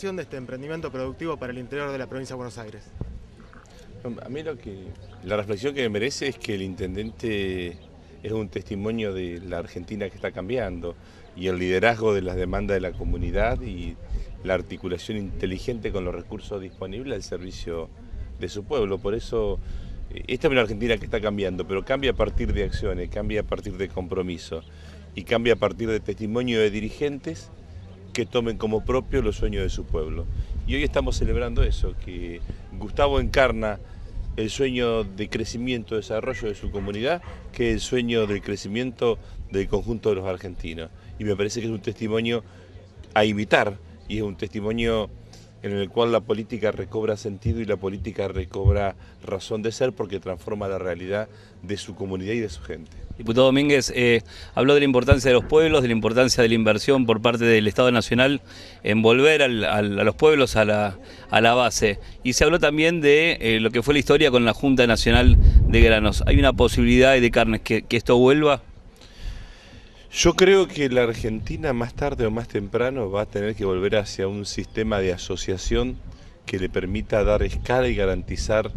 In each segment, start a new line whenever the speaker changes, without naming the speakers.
de este emprendimiento productivo para el interior de la provincia de Buenos Aires? A
mí lo que, la reflexión que me merece es que el intendente es un testimonio de la Argentina que está cambiando y el liderazgo de las demandas de la comunidad y la articulación inteligente con los recursos disponibles al servicio de su pueblo. Por eso, eh, esta es una Argentina que está cambiando, pero cambia a partir de acciones, cambia a partir de compromiso y cambia a partir de testimonio de dirigentes que tomen como propio los sueños de su pueblo. Y hoy estamos celebrando eso, que Gustavo encarna el sueño de crecimiento, desarrollo de su comunidad, que es el sueño del crecimiento del conjunto de los argentinos. Y me parece que es un testimonio a imitar y es un testimonio en el cual la política recobra sentido y la política recobra razón de ser porque transforma la realidad de su comunidad y de su gente. Diputado Domínguez, eh, habló de la importancia
de los pueblos, de la importancia de la inversión por parte del Estado Nacional en volver a los pueblos a la, base. Y se habló también de eh, lo que fue la historia con la Junta Nacional
de Granos. ¿Hay una posibilidad de carnes que esto vuelva? Yo creo que la Argentina más tarde o más temprano va a tener que volver hacia un sistema de asociación que le permita dar escala y garantizar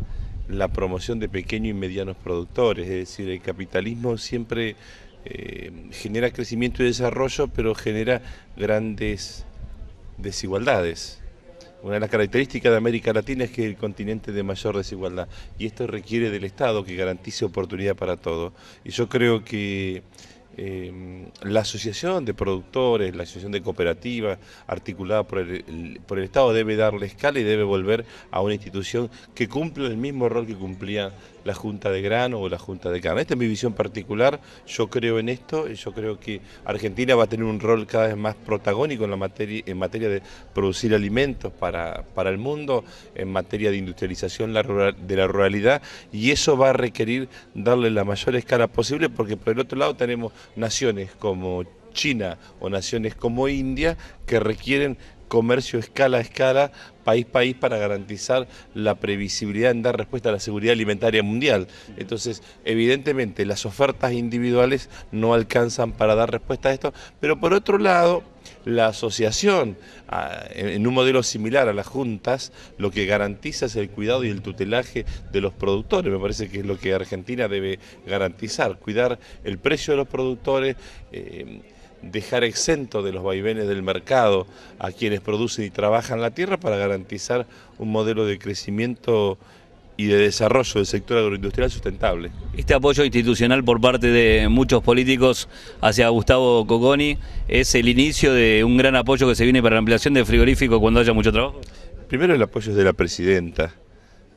la promoción de pequeños y medianos productores. Es decir, el capitalismo siempre eh, genera crecimiento y desarrollo, pero genera grandes desigualdades. Una de las características de América Latina es que es el continente de mayor desigualdad y esto requiere del Estado que garantice oportunidad para todos. Y yo creo que Em, la asociación de productores, la asociación de cooperativas articulada por el, por el Estado debe darle escala y debe volver a una institución que cumpla el mismo rol que cumplía la Junta de Grano o la Junta de Carne. Esta es mi visión particular, yo creo en esto, yo creo que Argentina va a tener un rol cada vez más protagónico en, la materia, en materia de producir alimentos para, para el mundo, en materia de industrialización de la ruralidad y eso va a requerir darle la mayor escala posible porque por el otro lado tenemos naciones como China o naciones como India que requieren comercio escala a escala, país a país, para garantizar la previsibilidad en dar respuesta a la seguridad alimentaria mundial. Entonces, evidentemente, las ofertas individuales no alcanzan para dar respuesta a esto, pero por otro lado, la asociación, ah, en un modelo similar a las juntas, lo que garantiza es el cuidado y el tutelaje de los productores. Me parece que es lo que Argentina debe garantizar, cuidar el precio de los productores. Eh, dejar exento de los vaivenes del mercado a quienes producen y trabajan la tierra para garantizar un modelo de crecimiento y de desarrollo del sector agroindustrial sustentable.
Este apoyo institucional por parte de muchos políticos hacia Gustavo Coconi es el inicio de un gran apoyo que se viene para la ampliación del frigorífico cuando haya mucho trabajo.
Primero el apoyo es de la presidenta,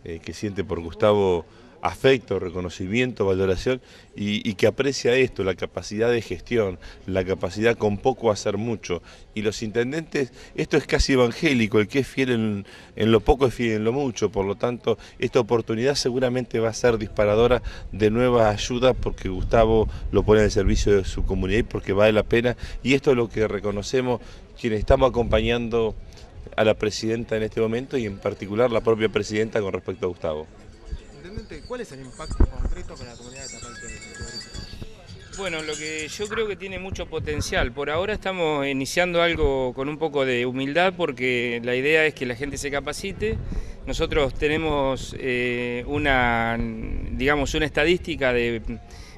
eh, que siente por Gustavo afecto, reconocimiento, valoración y, que aprecia esto, la capacidad de gestión, la capacidad con poco hacer mucho. Y los intendentes, esto es casi evangélico, el que es fiel en, en lo poco es fiel en lo mucho, por lo tanto esta oportunidad seguramente va a ser disparadora de nuevas ayudas porque Gustavo lo pone al servicio de su comunidad y porque vale la pena y esto es lo que reconocemos quienes estamos acompañando a la presidenta en este momento y en particular la propia presidenta con respecto a Gustavo.
¿cuál es el impacto concreto para la comunidad de Bueno, lo que yo creo que tiene mucho potencial. Por ahora estamos iniciando algo con un poco de humildad porque la idea es que la gente se capacite. Nosotros tenemos eh, una, digamos, una estadística de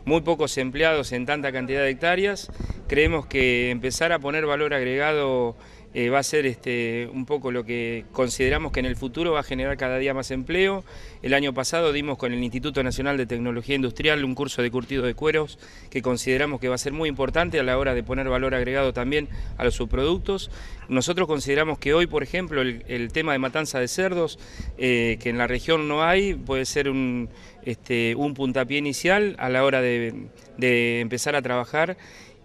muy pocos empleados en tanta cantidad de hectáreas. Creemos que empezar a poner valor agregado eh, va a ser este, un poco lo que consideramos que en el futuro va a generar cada día más empleo. El año pasado dimos con el Instituto Nacional de Tecnología Industrial un curso de curtido de cueros que consideramos que va a ser muy importante a la hora de poner valor agregado también a los subproductos. Nosotros consideramos que hoy, por ejemplo, el, tema de matanza de cerdos, eh, que en la región no hay, puede ser este, un, puntapié inicial a la hora de, de empezar a trabajar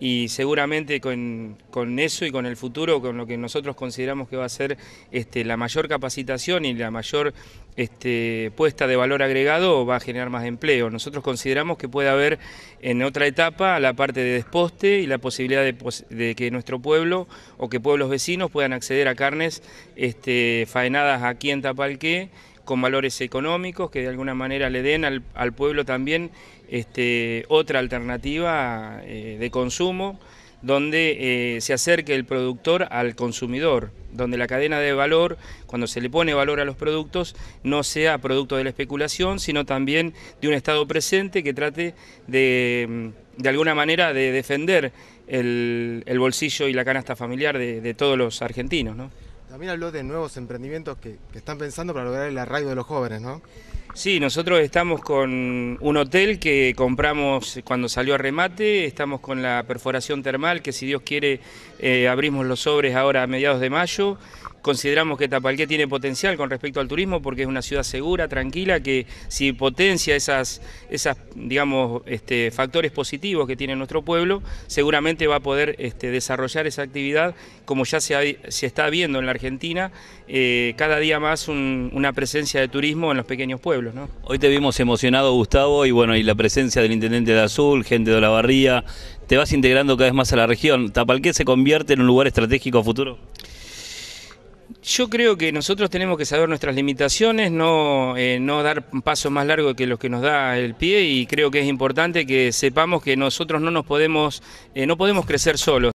y seguramente con, eso y con el futuro, con lo que nosotros consideramos que va a ser este, la mayor capacitación y la mayor este, puesta de valor agregado, va a generar más empleo. Nosotros consideramos que puede haber en otra etapa la parte de desposte y la posibilidad de, que nuestro pueblo o que pueblos vecinos puedan acceder a carnes este, faenadas aquí en Tapalqué con valores económicos que de alguna manera le den al, pueblo también este, otra alternativa eh, de consumo donde eh, se acerque el productor al consumidor, donde la cadena de valor, cuando se le pone valor a los productos, no sea producto de la especulación, sino también de un Estado presente que trate de, alguna manera, de defender el, bolsillo y la canasta familiar de, todos los argentinos. También habló de nuevos emprendimientos que, están pensando para lograr el arraigo de los jóvenes, ¿no? Sí, nosotros estamos con un hotel que compramos cuando salió a remate, estamos con la perforación termal que si Dios quiere eh, abrimos los sobres ahora a mediados de mayo, Consideramos que Tapalqué tiene potencial con respecto al turismo porque es una ciudad segura, tranquila, que si potencia esas, esas digamos, este, factores positivos que tiene nuestro pueblo, seguramente va a poder este, desarrollar esa actividad, como ya se, está viendo en la Argentina, eh, cada día más una presencia de turismo en los pequeños pueblos.
Hoy te vimos emocionado, Gustavo, y bueno, y la presencia del Intendente de Azul, gente de Olavarría, te vas integrando cada vez más a la región. ¿Tapalqué se convierte en un lugar estratégico a futuro?
Yo creo que nosotros tenemos que saber nuestras limitaciones, no, eh, no dar pasos paso más largo que los que nos da el pie y creo que es importante que sepamos que nosotros no nos podemos, eh, no podemos crecer solos.